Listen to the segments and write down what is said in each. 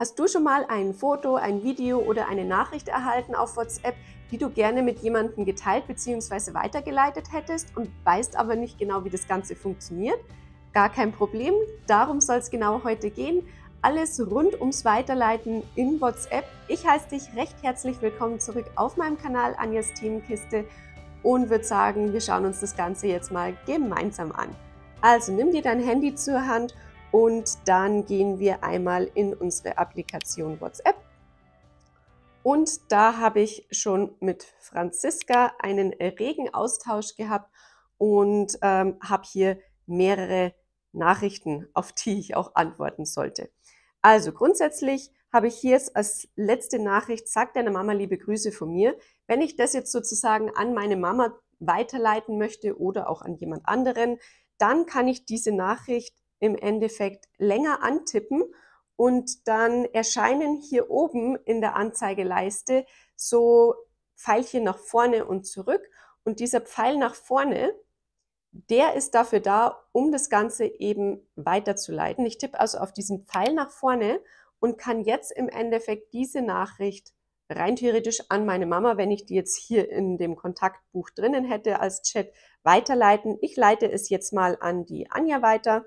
Hast du schon mal ein Foto, ein Video oder eine Nachricht erhalten auf WhatsApp, die du gerne mit jemandem geteilt bzw. weitergeleitet hättest und weißt aber nicht genau, wie das Ganze funktioniert? Gar kein Problem, darum soll es genau heute gehen. Alles rund ums Weiterleiten in WhatsApp. Ich heiße dich recht herzlich willkommen zurück auf meinem Kanal Anjas Themenkiste und würde sagen, wir schauen uns das Ganze jetzt mal gemeinsam an. Also nimm dir dein Handy zur Hand und und dann gehen wir einmal in unsere Applikation WhatsApp. Und da habe ich schon mit Franziska einen regen Austausch gehabt und ähm, habe hier mehrere Nachrichten, auf die ich auch antworten sollte. Also grundsätzlich habe ich hier als letzte Nachricht, sag deiner Mama liebe Grüße von mir. Wenn ich das jetzt sozusagen an meine Mama weiterleiten möchte oder auch an jemand anderen, dann kann ich diese Nachricht im Endeffekt länger antippen und dann erscheinen hier oben in der Anzeigeleiste so Pfeilchen nach vorne und zurück. Und dieser Pfeil nach vorne, der ist dafür da, um das Ganze eben weiterzuleiten. Ich tippe also auf diesen Pfeil nach vorne und kann jetzt im Endeffekt diese Nachricht rein theoretisch an meine Mama, wenn ich die jetzt hier in dem Kontaktbuch drinnen hätte als Chat, weiterleiten. Ich leite es jetzt mal an die Anja weiter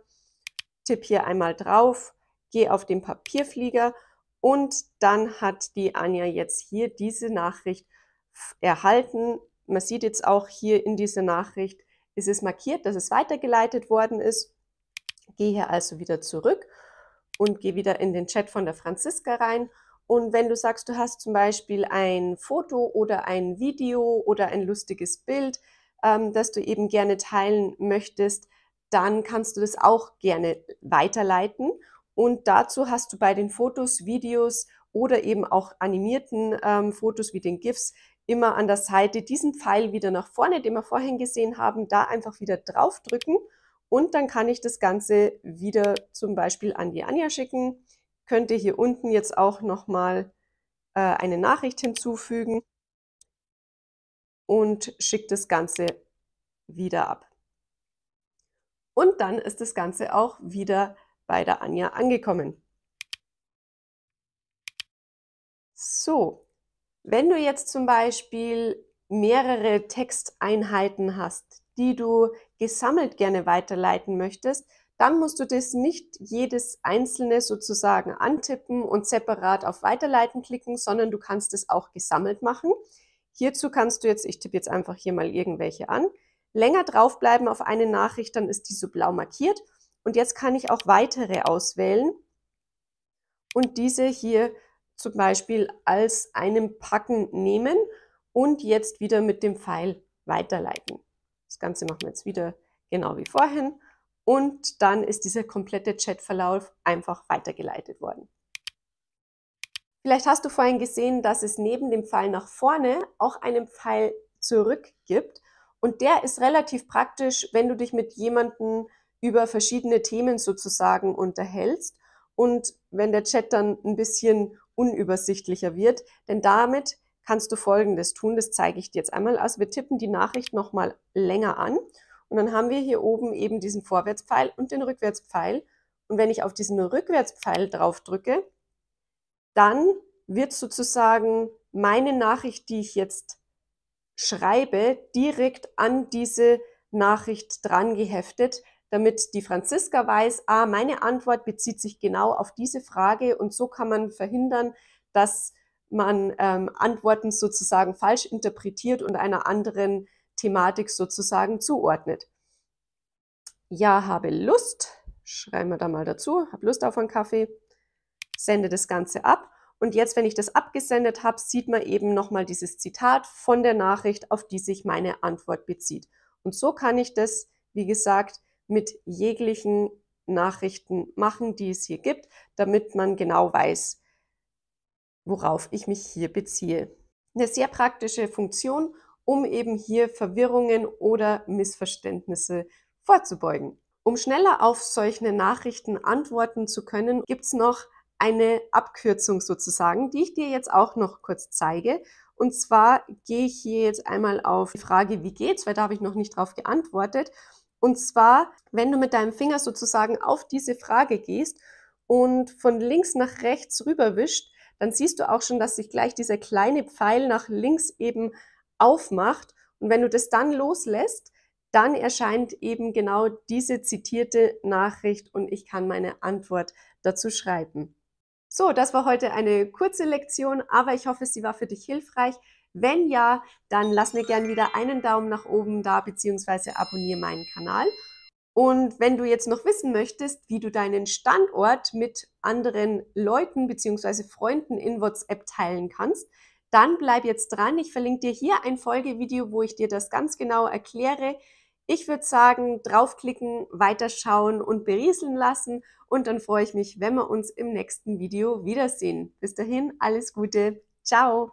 tippe hier einmal drauf, geh auf den Papierflieger und dann hat die Anja jetzt hier diese Nachricht erhalten. Man sieht jetzt auch hier in dieser Nachricht, ist es markiert, dass es weitergeleitet worden ist. Geh hier also wieder zurück und geh wieder in den Chat von der Franziska rein. Und wenn du sagst, du hast zum Beispiel ein Foto oder ein Video oder ein lustiges Bild, ähm, das du eben gerne teilen möchtest, dann kannst du das auch gerne weiterleiten. Und dazu hast du bei den Fotos, Videos oder eben auch animierten ähm, Fotos wie den GIFs immer an der Seite diesen Pfeil wieder nach vorne, den wir vorhin gesehen haben, da einfach wieder drauf drücken. und dann kann ich das Ganze wieder zum Beispiel an die Anja schicken. Könnte hier unten jetzt auch nochmal äh, eine Nachricht hinzufügen und schickt das Ganze wieder ab. Und dann ist das Ganze auch wieder bei der Anja angekommen. So, wenn du jetzt zum Beispiel mehrere Texteinheiten hast, die du gesammelt gerne weiterleiten möchtest, dann musst du das nicht jedes einzelne sozusagen antippen und separat auf Weiterleiten klicken, sondern du kannst es auch gesammelt machen. Hierzu kannst du jetzt, ich tippe jetzt einfach hier mal irgendwelche an, länger draufbleiben auf eine Nachricht, dann ist die so blau markiert. Und jetzt kann ich auch weitere auswählen und diese hier zum Beispiel als einem Packen nehmen und jetzt wieder mit dem Pfeil weiterleiten. Das Ganze machen wir jetzt wieder genau wie vorhin und dann ist dieser komplette Chatverlauf einfach weitergeleitet worden. Vielleicht hast du vorhin gesehen, dass es neben dem Pfeil nach vorne auch einen Pfeil zurück gibt und der ist relativ praktisch, wenn du dich mit jemandem über verschiedene Themen sozusagen unterhältst und wenn der Chat dann ein bisschen unübersichtlicher wird. Denn damit kannst du Folgendes tun. Das zeige ich dir jetzt einmal. Also wir tippen die Nachricht nochmal länger an und dann haben wir hier oben eben diesen Vorwärtspfeil und den Rückwärtspfeil. Und wenn ich auf diesen Rückwärtspfeil drauf drücke, dann wird sozusagen meine Nachricht, die ich jetzt Schreibe direkt an diese Nachricht dran geheftet, damit die Franziska weiß, ah, meine Antwort bezieht sich genau auf diese Frage und so kann man verhindern, dass man ähm, Antworten sozusagen falsch interpretiert und einer anderen Thematik sozusagen zuordnet. Ja, habe Lust, schreiben wir da mal dazu, habe Lust auf einen Kaffee, sende das Ganze ab und jetzt, wenn ich das abgesendet habe, sieht man eben nochmal dieses Zitat von der Nachricht, auf die sich meine Antwort bezieht. Und so kann ich das, wie gesagt, mit jeglichen Nachrichten machen, die es hier gibt, damit man genau weiß, worauf ich mich hier beziehe. Eine sehr praktische Funktion, um eben hier Verwirrungen oder Missverständnisse vorzubeugen. Um schneller auf solche Nachrichten antworten zu können, gibt es noch eine Abkürzung sozusagen, die ich dir jetzt auch noch kurz zeige. Und zwar gehe ich hier jetzt einmal auf die Frage, wie geht's, weil da habe ich noch nicht drauf geantwortet. Und zwar, wenn du mit deinem Finger sozusagen auf diese Frage gehst und von links nach rechts rüberwischt, dann siehst du auch schon, dass sich gleich dieser kleine Pfeil nach links eben aufmacht. Und wenn du das dann loslässt, dann erscheint eben genau diese zitierte Nachricht und ich kann meine Antwort dazu schreiben. So, das war heute eine kurze Lektion, aber ich hoffe, sie war für dich hilfreich. Wenn ja, dann lass mir gerne wieder einen Daumen nach oben da, beziehungsweise abonniere meinen Kanal. Und wenn du jetzt noch wissen möchtest, wie du deinen Standort mit anderen Leuten bzw. Freunden in WhatsApp teilen kannst, dann bleib jetzt dran. Ich verlinke dir hier ein Folgevideo, wo ich dir das ganz genau erkläre, ich würde sagen, draufklicken, weiterschauen und berieseln lassen und dann freue ich mich, wenn wir uns im nächsten Video wiedersehen. Bis dahin, alles Gute, ciao!